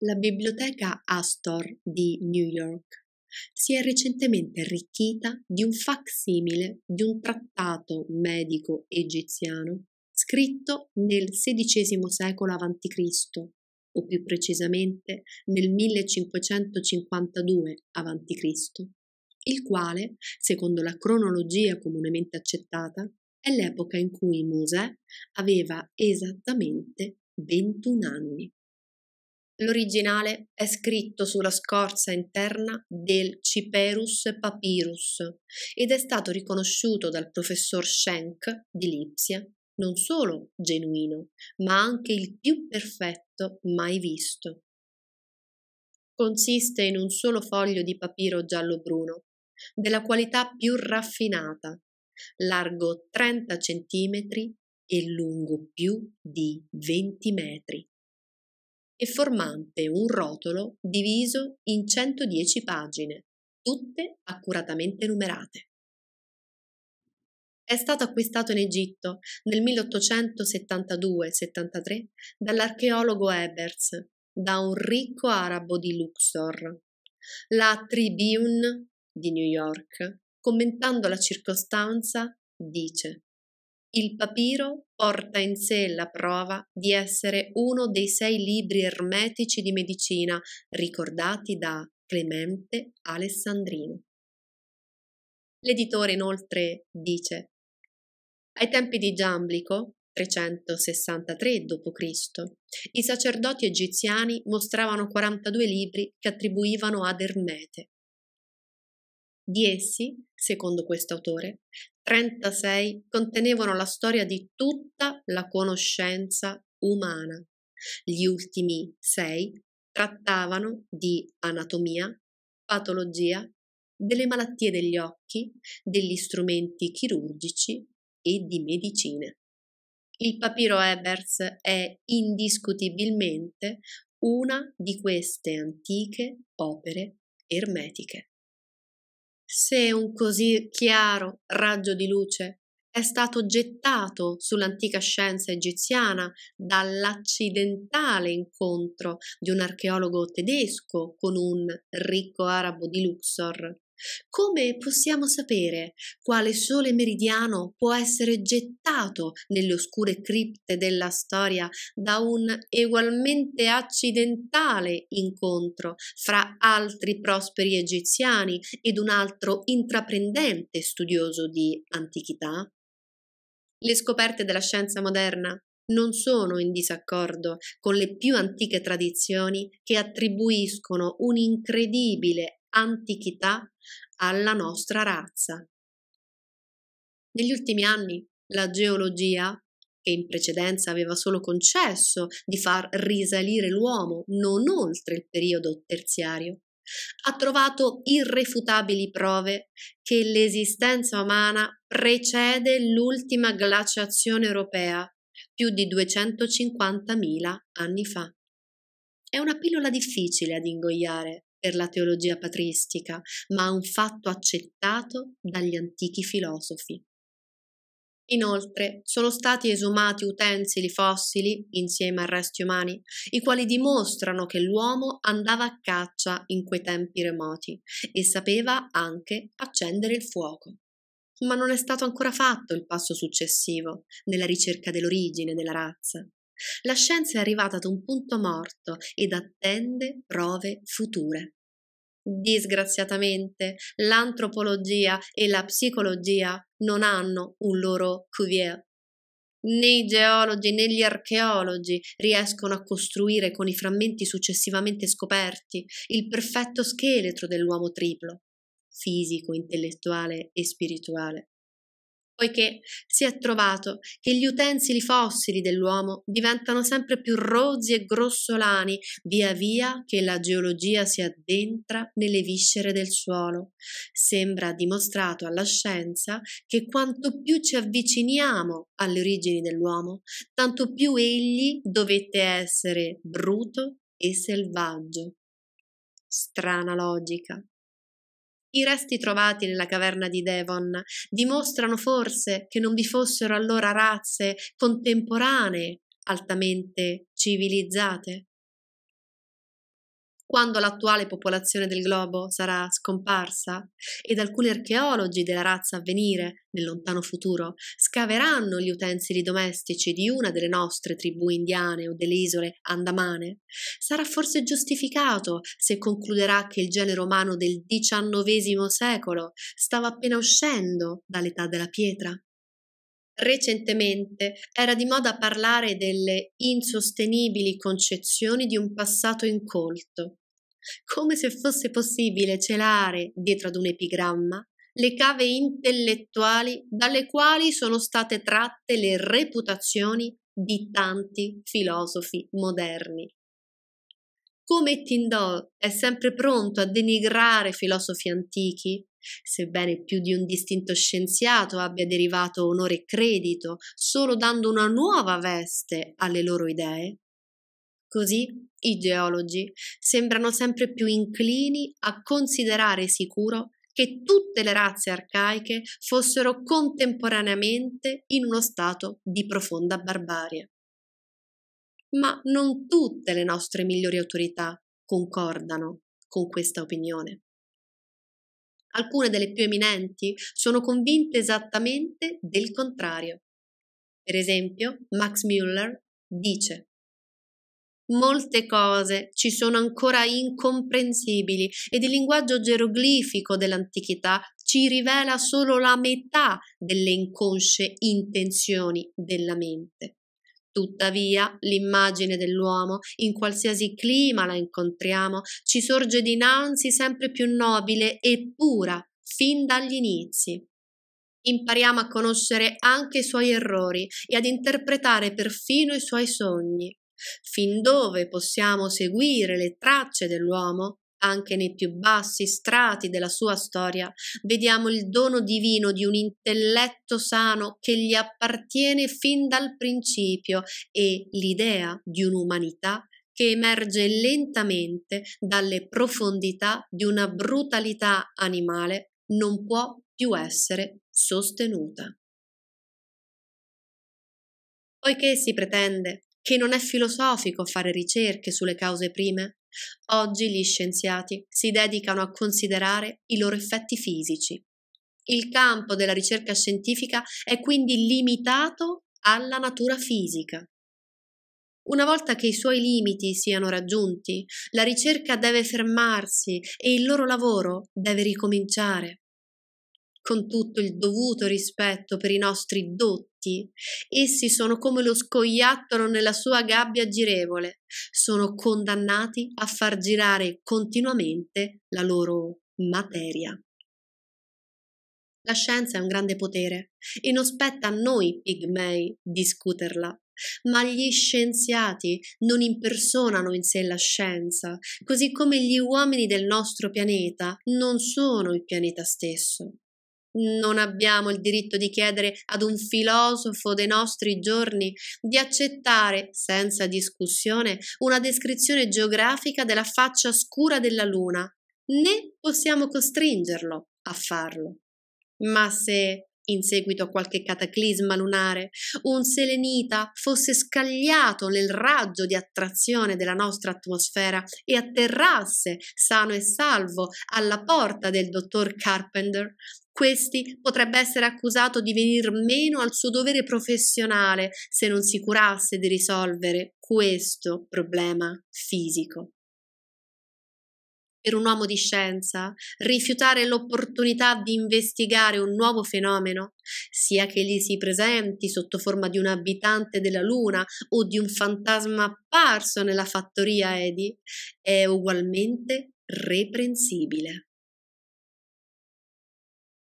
La biblioteca Astor di New York si è recentemente arricchita di un facsimile di un trattato medico egiziano scritto nel XVI secolo a.C., o più precisamente nel 1552 a.C., il quale, secondo la cronologia comunemente accettata, è l'epoca in cui Mosè aveva esattamente 21 anni. L'originale è scritto sulla scorza interna del Cyperus papyrus ed è stato riconosciuto dal professor Schenck di Lipsia non solo genuino, ma anche il più perfetto mai visto. Consiste in un solo foglio di papiro giallo-bruno, della qualità più raffinata, largo 30 cm e lungo più di 20 metri e formante un rotolo diviso in 110 pagine, tutte accuratamente numerate. È stato acquistato in Egitto nel 1872-73 dall'archeologo Ebers, da un ricco arabo di Luxor. La Tribune di New York, commentando la circostanza, dice il papiro porta in sé la prova di essere uno dei sei libri ermetici di medicina ricordati da Clemente Alessandrino. L'editore inoltre dice Ai tempi di Giamblico, 363 d.C., i sacerdoti egiziani mostravano 42 libri che attribuivano ad Ermete, di essi, secondo quest'autore, 36 contenevano la storia di tutta la conoscenza umana. Gli ultimi 6 trattavano di anatomia, patologia, delle malattie degli occhi, degli strumenti chirurgici e di medicine. Il papiro Ebers è indiscutibilmente una di queste antiche opere ermetiche se un così chiaro raggio di luce è stato gettato sull'antica scienza egiziana dall'accidentale incontro di un archeologo tedesco con un ricco arabo di Luxor, come possiamo sapere quale sole meridiano può essere gettato nelle oscure cripte della storia da un egualmente accidentale incontro fra altri prosperi egiziani ed un altro intraprendente studioso di antichità? Le scoperte della scienza moderna non sono in disaccordo con le più antiche tradizioni che attribuiscono un incredibile antichità alla nostra razza. Negli ultimi anni la geologia, che in precedenza aveva solo concesso di far risalire l'uomo non oltre il periodo terziario, ha trovato irrefutabili prove che l'esistenza umana precede l'ultima glaciazione europea più di 250.000 anni fa. È una pillola difficile ad ingoiare, per la teologia patristica, ma un fatto accettato dagli antichi filosofi. Inoltre, sono stati esumati utensili fossili, insieme a resti umani, i quali dimostrano che l'uomo andava a caccia in quei tempi remoti e sapeva anche accendere il fuoco. Ma non è stato ancora fatto il passo successivo, nella ricerca dell'origine della razza. La scienza è arrivata ad un punto morto ed attende prove future disgraziatamente, l'antropologia e la psicologia non hanno un loro Cuvier. Né i geologi né gli archeologi riescono a costruire con i frammenti successivamente scoperti il perfetto scheletro dell'uomo triplo, fisico, intellettuale e spirituale poiché si è trovato che gli utensili fossili dell'uomo diventano sempre più rozzi e grossolani via via che la geologia si addentra nelle viscere del suolo. Sembra dimostrato alla scienza che quanto più ci avviciniamo alle origini dell'uomo, tanto più egli dovette essere bruto e selvaggio. Strana logica. I resti trovati nella caverna di Devon dimostrano forse che non vi fossero allora razze contemporanee altamente civilizzate? quando l'attuale popolazione del globo sarà scomparsa ed alcuni archeologi della razza a venire, nel lontano futuro, scaveranno gli utensili domestici di una delle nostre tribù indiane o delle isole andamane, sarà forse giustificato se concluderà che il genere umano del XIX secolo stava appena uscendo dall'età della pietra. Recentemente era di moda parlare delle insostenibili concezioni di un passato incolto, come se fosse possibile celare dietro ad un epigramma le cave intellettuali dalle quali sono state tratte le reputazioni di tanti filosofi moderni. Come Tindall è sempre pronto a denigrare filosofi antichi, sebbene più di un distinto scienziato abbia derivato onore e credito solo dando una nuova veste alle loro idee. Così i geologi sembrano sempre più inclini a considerare sicuro che tutte le razze arcaiche fossero contemporaneamente in uno stato di profonda barbarie. Ma non tutte le nostre migliori autorità concordano con questa opinione alcune delle più eminenti sono convinte esattamente del contrario. Per esempio, Max Müller dice Molte cose ci sono ancora incomprensibili ed il linguaggio geroglifico dell'antichità ci rivela solo la metà delle inconsce intenzioni della mente. Tuttavia, l'immagine dell'uomo, in qualsiasi clima la incontriamo, ci sorge dinanzi sempre più nobile e pura fin dagli inizi. Impariamo a conoscere anche i suoi errori e ad interpretare perfino i suoi sogni. Fin dove possiamo seguire le tracce dell'uomo, anche nei più bassi strati della sua storia, vediamo il dono divino di un intelletto sano che gli appartiene fin dal principio e l'idea di un'umanità che emerge lentamente dalle profondità di una brutalità animale non può più essere sostenuta. Poiché si pretende che non è filosofico fare ricerche sulle cause prime, Oggi gli scienziati si dedicano a considerare i loro effetti fisici. Il campo della ricerca scientifica è quindi limitato alla natura fisica. Una volta che i suoi limiti siano raggiunti, la ricerca deve fermarsi e il loro lavoro deve ricominciare con tutto il dovuto rispetto per i nostri dotti. Essi sono come lo scoiattolo nella sua gabbia girevole, sono condannati a far girare continuamente la loro materia. La scienza è un grande potere e non spetta a noi pigmei discuterla. Ma gli scienziati non impersonano in sé la scienza, così come gli uomini del nostro pianeta non sono il pianeta stesso. Non abbiamo il diritto di chiedere ad un filosofo dei nostri giorni di accettare, senza discussione, una descrizione geografica della faccia scura della Luna, né possiamo costringerlo a farlo. Ma se, in seguito a qualche cataclisma lunare, un selenita fosse scagliato nel raggio di attrazione della nostra atmosfera e atterrasse sano e salvo alla porta del dottor Carpenter, questi potrebbe essere accusato di venir meno al suo dovere professionale se non si curasse di risolvere questo problema fisico. Per un uomo di scienza, rifiutare l'opportunità di investigare un nuovo fenomeno, sia che gli si presenti sotto forma di un abitante della Luna o di un fantasma apparso nella fattoria Edi, è ugualmente reprensibile.